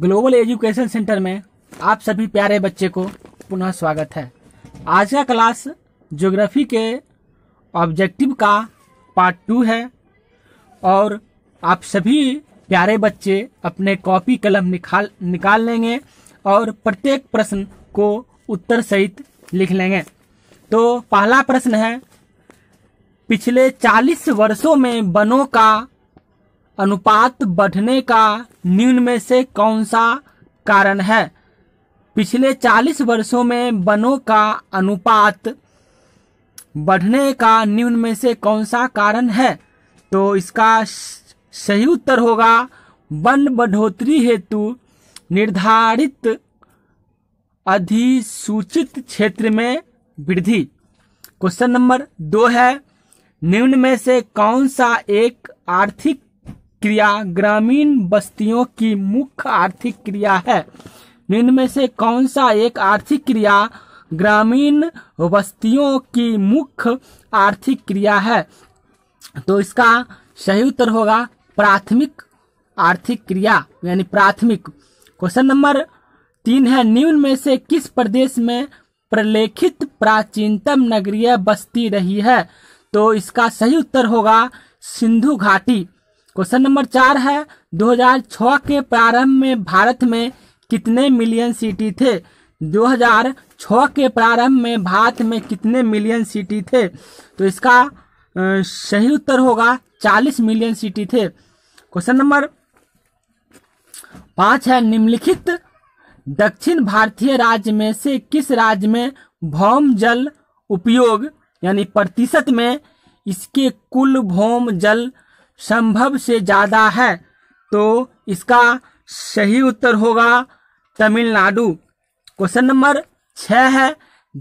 global education centre में आप सभी प्यारे बच्चे को पुनः स्वागत है आज का क्लास ज्योग्राफी के ऑब्जेक्टिव का पार्ट टू है और आप सभी प्यारे बच्चे अपने कॉपी कलम निकाल निकाल लेंगे और प्रत्येक प्रश्न को उत्तर सहित लिख लेंगे तो पहला प्रश्न है पिछले 40 वर्षों में वनों का अनुपात बढ़ने का निम्न में से कौन सा कारण है पिछले 40 वर्षों में वनों का अनुपात बढ़ने का निम्न में से कौन सा कारण है तो इसका सही उत्तर होगा वन बढ़ोतरी हेतु निर्धारित अधिसूचित क्षेत्र में वृद्धि क्वेश्चन नंबर दो है निम्न में से कौन सा एक आर्थिक क्रिया ग्रामीण बस्तियों की मुख्य आर्थिक क्रिया है निम्न में से कौन सा एक आर्थिक क्रिया ग्रामीण बस्तियों की मुख्य आर्थिक क्रिया है तो इसका सही उत्तर होगा प्राथमिक आर्थिक क्रिया यानी प्राथमिक क्वेश्चन नंबर तीन है निम्न में से किस प्रदेश में प्रलेखित प्राचीनतम नगरीय बस्ती रही है तो इसका सही उत्तर होगा सिंधु घाटी क्वेश्चन नंबर चार है 2006 के प्रारंभ में भारत में कितने मिलियन सिटी थे 2006 के प्रारंभ में भारत में कितने मिलियन सिटी थे तो इसका सही उत्तर होगा 40 मिलियन सिटी थे क्वेश्चन नंबर पाँच है निम्नलिखित दक्षिण भारतीय राज्य में से किस राज्य में भौम जल उपयोग यानी प्रतिशत में इसके कुल भौम जल संभव से ज़्यादा है तो इसका सही उत्तर होगा तमिलनाडु क्वेश्चन नंबर छः है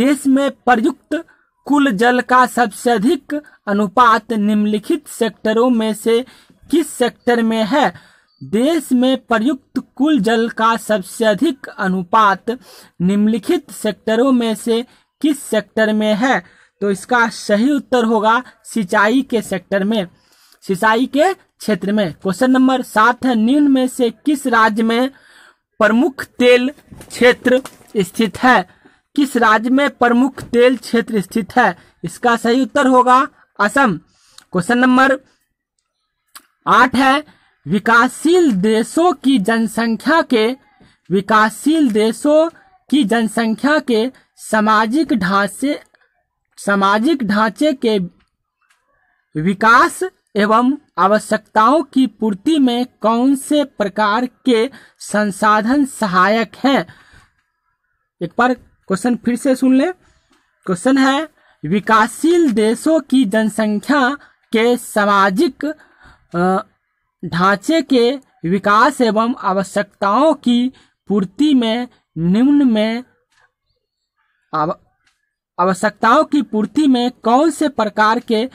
देश में प्रयुक्त कुल जल का सबसे अधिक अनुपात निम्नलिखित सेक्टरों में से किस सेक्टर में है देश में प्रयुक्त कुल जल का सबसे अधिक अनुपात निम्नलिखित सेक्टरों में से किस सेक्टर में है तो इसका सही उत्तर होगा सिंचाई के सेक्टर में सिंचाई के क्षेत्र में क्वेश्चन नंबर सात है निम्न में से किस राज्य में प्रमुख तेल क्षेत्र स्थित है किस राज्य में प्रमुख तेल क्षेत्र स्थित है इसका सही उत्तर होगा असम क्वेश्चन नंबर आठ है विकासशील देशों की जनसंख्या के विकासशील देशों की जनसंख्या के सामाजिक ढांचे सामाजिक ढांचे के विकास एवं आवश्यकताओं की पूर्ति में कौन से प्रकार के संसाधन सहायक हैं एक बार क्वेश्चन फिर से सुन ले क्वेश्चन है विकासशील देशों की जनसंख्या के सामाजिक ढांचे के विकास एवं आवश्यकताओं की पूर्ति में निम्न में आवश्यकताओं की पूर्ति में कौन से प्रकार के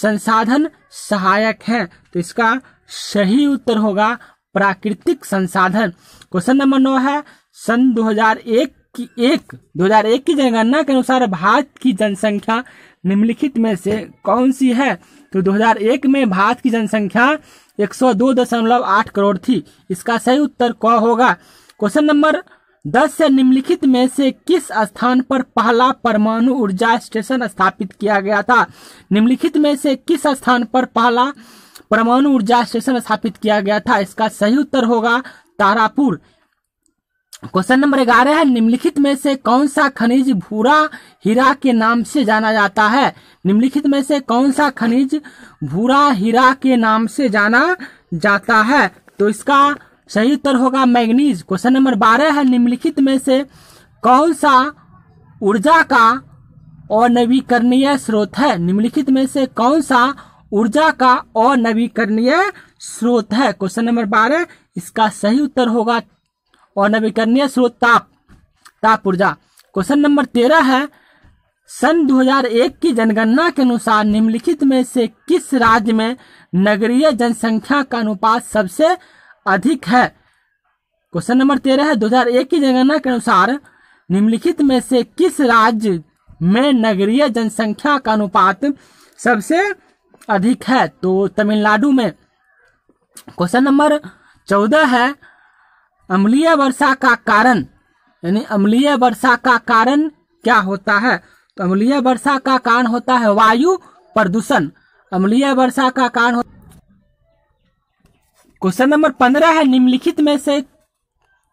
संसाधन सहायक है तो इसका सही उत्तर होगा प्राकृतिक संसाधन क्वेश्चन नंबर नौ है सन 2001 की एक 2001 की जनगणना के अनुसार भारत की जनसंख्या निम्नलिखित में से कौन सी है तो 2001 में भारत की जनसंख्या 102.8 करोड़ थी इसका सही उत्तर क होगा क्वेश्चन नंबर दस से निम्नलिखित में से किस स्थान पर पहला परमाणु ऊर्जा स्टेशन स्थापित किया गया था निम्नलिखित में से किस स्थान पर पहला परमाणु ऊर्जा स्टेशन स्थापित किया गया था इसका सही उत्तर होगा तारापुर क्वेश्चन नंबर ग्यारह है निम्नलिखित में से कौन सा खनिज भूरा हीरा के नाम से जाना जाता है निम्नलिखित में से कौन सा खनिज भूरा हीरा के नाम से जाना जाता है तो इसका सही उत्तर होगा मैग्नीज क्वेश्चन नंबर बारह है निम्नलिखित में से कौन सा ऊर्जा का अनवीकरणीय स्रोत है निम्नलिखित में से कौन सा ऊर्जा का अनवीकरणीय स्रोत है क्वेश्चन नंबर बारह इसका सही उत्तर होगा अनवीकरणीय स्रोत ताप ताप ऊर्जा क्वेश्चन नंबर तेरह है सन 2001 की जनगणना के अनुसार निम्नलिखित में से किस राज्य में नगरीय जनसंख्या का अनुपात सबसे अधिक है क्वेश्चन नंबर तेरह है दो हजार एक की जनगणना के अनुसार निम्नलिखित में से किस राज्य में नगरीय जनसंख्या का अनुपात सबसे अधिक है तो तमिलनाडु में क्वेश्चन नंबर चौदह है अम्लीय वर्षा का कारण यानी अम्लीय वर्षा का कारण क्या होता है तो अम्लीय वर्षा का कारण होता है वायु प्रदूषण अम्लीय वर्षा का कारण होता क्वेश्चन नंबर पंद्रह है निम्नलिखित में से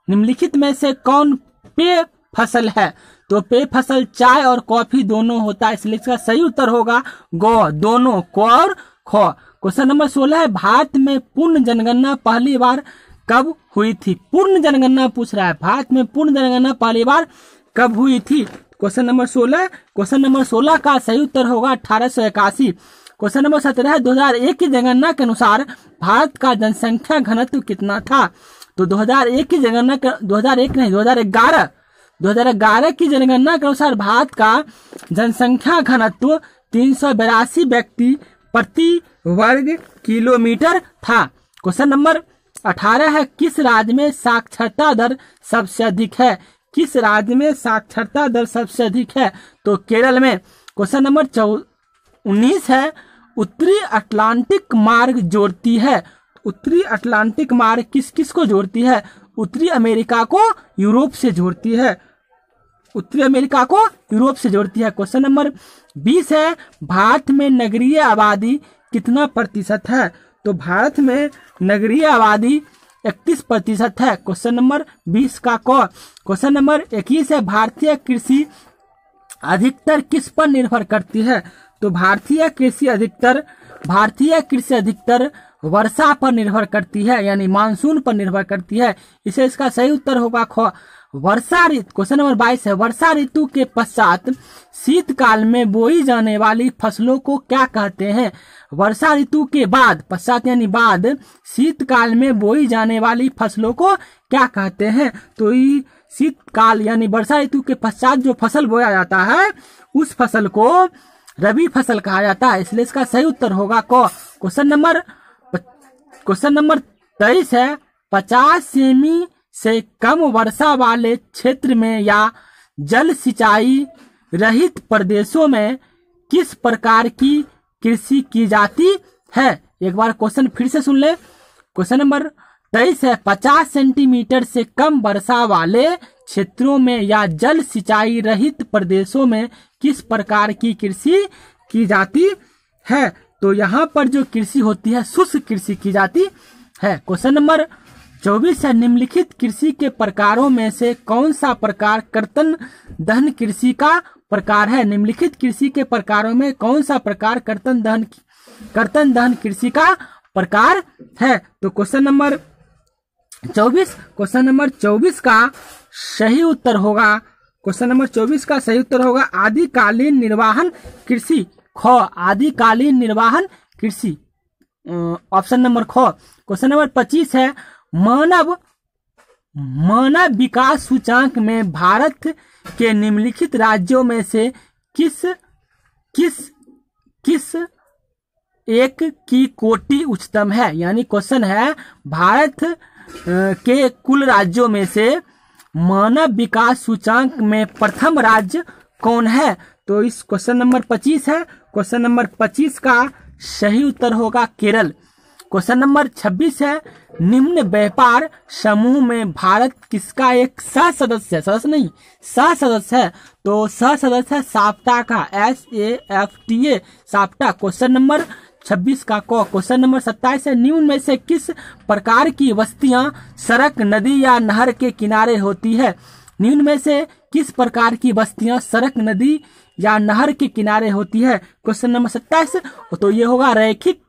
निम्नलिखित में से कौन पे फसल है तो पे फसल चाय और कॉफी दोनों होता है इसलिए इसका सही उत्तर होगा गो दोनों क और ख क्वेश्चन नंबर सोलह है भारत में पूर्ण जनगणना पहली बार कब हुई थी पूर्ण जनगणना पूछ रहा है भारत में पूर्ण जनगणना पहली बार कब हुई थी क्वेश्चन नंबर सोलह क्वेश्चन नंबर सोलह का सही उत्तर होगा अठारह इक्यासी क्वेश्चन नंबर सत्रह दो हजार एक की जनगणना के अनुसार भारत का जनसंख्या घनत्व कितना था तो 2001 की जनगणना दो हजार एक नहीं 2011 2011 की जनगणना के अनुसार भारत का जनसंख्या घनत्व तीन व्यक्ति प्रति वर्ग किलोमीटर था क्वेश्चन नंबर अठारह है किस राज्य में साक्षरता दर सबसे अधिक है किस राज्य में साक्षरता दर सबसे अधिक है तो केरल में क्वेश्चन नंबर चौ उन्नीस है उत्तरी अटलांटिक मार्ग जोड़ती है उत्तरी अटलांटिक मार्ग किस किस को जोड़ती है उत्तरी अमेरिका को यूरोप से जोड़ती है उत्तरी अमेरिका को यूरोप से जोड़ती है क्वेश्चन नंबर बीस है भारत में नगरीय आबादी कितना प्रतिशत है तो भारत में नगरीय आबादी इकतीस प्रतिशत है क्वेश्चन नंबर बीस का कौ क्वेश्चन नंबर इक्कीस है भारतीय कृषि अधिकतर किस पर निर्भर करती है तो भारतीय कृषि अधिकतर भारतीय कृषि अधिकतर वर्षा पर निर्भर करती है यानी मानसून पर निर्भर करती है इसे इसका सही उत्तर होगा ख वर्षा ऋतु क्वेश्चन नंबर बाईस है वर्षा ऋतु के पश्चात शीतकाल में बोई जाने वाली फसलों को क्या कहते हैं वर्षा ऋतु के बाद पश्चात यानी बाद शीतकाल में बोई जाने वाली फसलों को क्या कहते हैं तो ये शीतकाल यानी वर्षा ऋतु के पश्चात जो फसल बोया जाता है उस फसल को रबी फसल कहा जाता है इसलिए इसका सही उत्तर होगा क क्वेश्चन नंबर क्वेश्चन नंबर तेईस है पचास सेमी से कम वर्षा वाले क्षेत्र में या जल सिंचाई रहित प्रदेशों में किस प्रकार की कृषि की जाती है एक बार क्वेश्चन फिर से सुन ले क्वेश्चन नंबर तेईस है पचास सेंटीमीटर से कम वर्षा वाले क्षेत्रों में या जल सिंचाई रहित प्रदेशों में किस प्रकार की कृषि की जाती है तो यहाँ पर जो कृषि होती है शुष्क कृषि की जाती है क्वेश्चन नंबर चौबीस है निम्नलिखित कृषि के प्रकारों में से कौन सा प्रकार कर्तन दहन कृषि का प्रकार है निम्नलिखित कृषि के प्रकारों में कौन सा प्रकार कर्तन दहन कर्तन दहन कृषि का प्रकार है तो क्वेश्चन नंबर चौबीस क्वेश्चन नंबर चौबीस का सही उत्तर होगा क्वेश्चन नंबर चौबीस का सही उत्तर होगा आदिकालीन निर्वाहन कृषि ख आदिकालीन निर्वाहन कृषि ऑप्शन नंबर ख क्वेश्चन नंबर पच्चीस है मानव मानव विकास सूचांक में भारत के निम्नलिखित राज्यों में से किस किस किस एक की कोटि उच्चतम है यानी क्वेश्चन है भारत के कुल राज्यों में से मानव विकास सूचांक में प्रथम राज्य कौन है तो इस क्वेश्चन नंबर पच्चीस है क्वेश्चन नंबर पच्चीस का सही उत्तर होगा केरल क्वेश्चन नंबर छब्बीस है निम्न व्यापार समूह में भारत किसका एक सह सदस्य है सदस्य नहीं सह सदस्य है तो सह सदस्य है साप्टा का S A F T A SAPTA question number छब्बीस का क क्वेश्चन नंबर 27 है निम्न में से किस प्रकार की बस्तियां सड़क नदी या नहर के किनारे होती है निम्न में से किस प्रकार की बस्तियां सड़क नदी या नहर के किनारे होती है क्वेश्चन नंबर सत्ताईस तो ये होगा रेखिक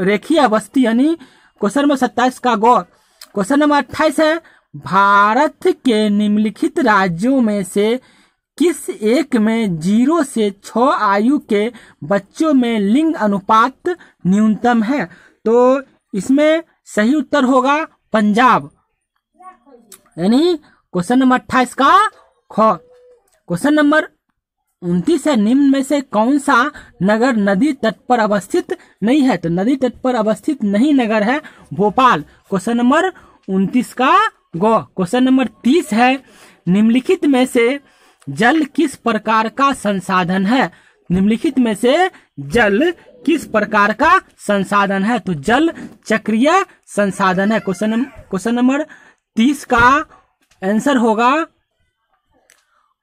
रेखीय बस्ती यानी क्वेश्चन नंबर सत्ताईस का गौर क्वेश्चन नंबर अट्ठाईस है भारत के निम्नलिखित राज्यों में से किस एक में जीरो से छ आयु के बच्चों में लिंग अनुपात न्यूनतम है तो इसमें सही उत्तर होगा पंजाब यानी क्वेश्चन नंबर अट्ठाईस का ख क्वेश्चन नंबर उन्तीस है निम्न में से कौन सा नगर नदी तट पर अवस्थित नहीं है तो नदी तट पर अवस्थित नहीं नगर है भोपाल क्वेश्चन नंबर उन्तीस का गौ क्वेश्चन नंबर तीस है निम्नलिखित में से जल किस प्रकार का संसाधन है निम्नलिखित में से जल किस प्रकार का संसाधन है तो जल चक्रीय संसाधन है क्वेश्चन क्वेश्चन नंबर तीस का आंसर होगा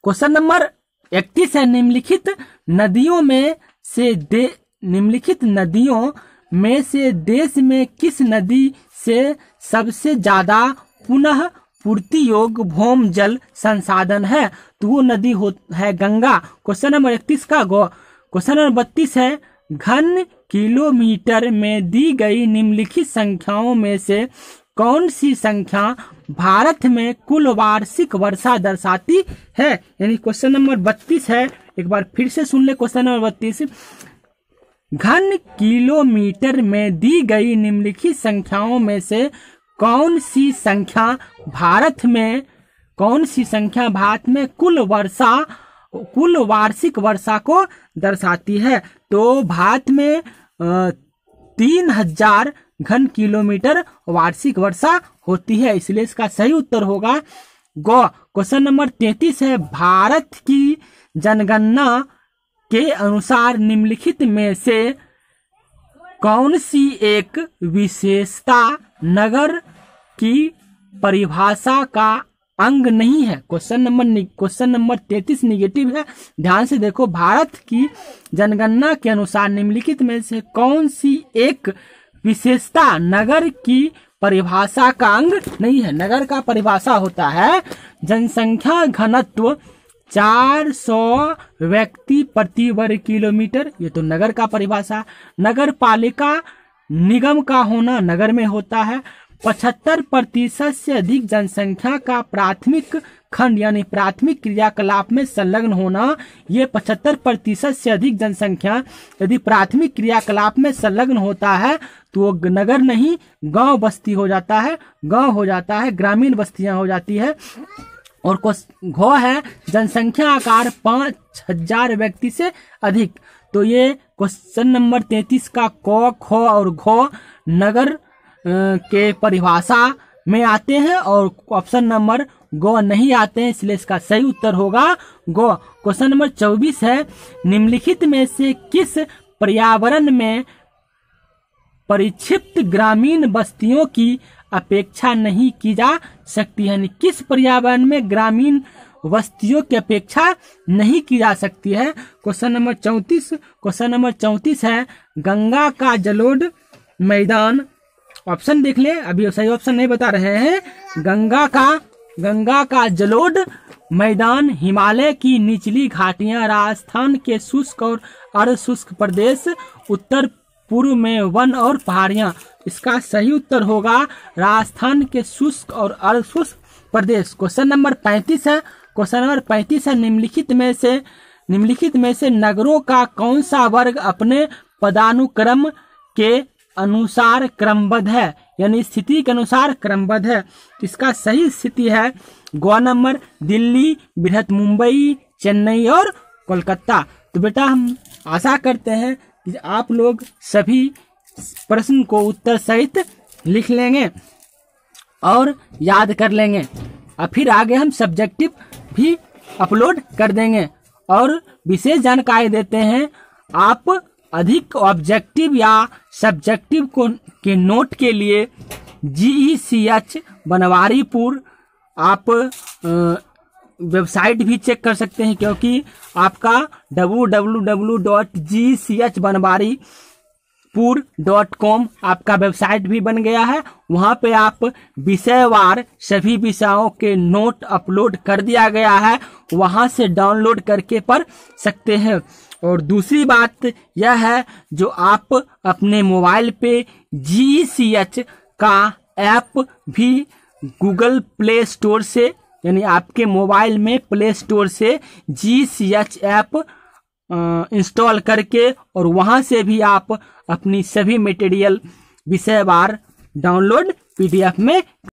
क्वेश्चन नंबर इकतीस है निम्नलिखित नदियों में से दे निम्नलिखित नदियों में से देश में किस नदी से सबसे ज्यादा पुनः पूर्ति योग भौम जल संसाधन है तो वो नदी हो है गंगा क्वेश्चन नंबर इकतीस का गो क्वेश्चन नंबर बत्तीस है घन किलोमीटर में दी गई निम्नलिखित संख्याओं में से कौन सी संख्या भारत में कुल वार्षिक वर्षा दर्शाती है यानी क्वेश्चन नंबर बत्तीस है एक बार फिर से सुन ले क्वेश्चन नंबर बत्तीस घन किलोमीटर में दी गई निम्नलिखित संख्याओं में से कौन सी संख्या भारत में कौन सी संख्या भारत में कुल वर्षा कुल वार्षिक वर्षा को दर्शाती है तो भारत में तीन हजार घन किलोमीटर वार्षिक वर्षा होती है इसलिए इसका सही उत्तर होगा गौ क्वेश्चन नंबर तैतीस है भारत की जनगणना के अनुसार निम्नलिखित में से कौन सी एक विशेषता नगर की परिभाषा का अंग नहीं है क्वेश्चन नंबर क्वेश्चन नंबर तैतीस निगेटिव है ध्यान से देखो भारत की जनगणना के अनुसार निम्नलिखित में से कौन सी एक विशेषता नगर की परिभाषा का अंग नहीं है नगर का परिभाषा होता है जनसंख्या घनत्व 400 व्यक्ति प्रति वर्ग किलोमीटर ये तो नगर का परिभाषा नगर पालिका निगम का होना नगर में होता है पचहत्तर प्रतिशत से अधिक जनसंख्या का प्राथमिक खंड यानी प्राथमिक क्रियाकलाप में संलग्न होना ये पचहत्तर प्रतिशत से अधिक जनसंख्या यदि प्राथमिक क्रियाकलाप में संलग्न होता है तो वो नगर नहीं गांव बस्ती हो जाता है गांव हो जाता है ग्रामीण बस्तियां हो जाती है और घ है जनसंख्या आकार पाँच हजार व्यक्ति से अधिक तो ये क्वेश्चन नंबर तैतीस का क ख और घ नगर के परिभाषा में आते हैं और ऑप्शन नंबर गौ नहीं आते हैं इसलिए इसका सही उत्तर होगा गौ क्वेश्चन नंबर चौबीस है निम्नलिखित में से किस पर्यावरण में परिक्षिप्त ग्रामीण बस्तियों की अपेक्षा नहीं की जा सकती है किस पर्यावरण में ग्रामीण बस्तियों की अपेक्षा नहीं की जा सकती है क्वेश्चन नंबर चौंतीस क्वेश्चन नंबर चौंतीस है गंगा का जलोड मैदान ऑप्शन देख लें अभी सही ऑप्शन नहीं बता रहे हैं गंगा का गंगा का जलोड मैदान हिमालय की निचली घाटियां राजस्थान के शुष्क और अर्धशुष्क प्रदेश उत्तर पूर्व में वन और पहाड़ियां इसका सही उत्तर होगा राजस्थान के शुष्क और अर्धशुष्क प्रदेश क्वेश्चन नंबर पैंतीस है क्वेश्चन नंबर पैंतीस है निम्नलिखित में से निम्नलिखित में से नगरों का कौन सा वर्ग अपने पदानुक्रम के अनुसार क्रमबद्ध है यानी स्थिति के अनुसार क्रमबद्ध है इसका सही स्थिति है गोवा नंबर दिल्ली बृहत मुंबई चेन्नई और कोलकाता तो बेटा हम आशा करते हैं कि आप लोग सभी प्रश्न को उत्तर सहित लिख लेंगे और याद कर लेंगे और फिर आगे हम सब्जेक्टिव भी अपलोड कर देंगे और विशेष जानकारी देते हैं आप अधिक ऑब्जेक्टिव या सब्जेक्टिव को के नोट के लिए जी सी एच बनवारीपुर आप वेबसाइट भी चेक कर सकते हैं क्योंकि आपका W W W dot G C H Banwaripur dot com आपका वेबसाइट भी बन गया है वहाँ पे आप विषयवार सभी विषयों के नोट अपलोड कर दिया गया है वहाँ से डाउनलोड करके पढ़ सकते हैं और दूसरी बात यह है जो आप अपने मोबाइल पे जी सी एच का ऐप भी गूगल प्ले स्टोर से यानी आपके मोबाइल में प्ले स्टोर से G C H app install करके और वहाँ से भी आप अपनी सभी मटेरियल विषयवार डाउनलोड पीडीएफ में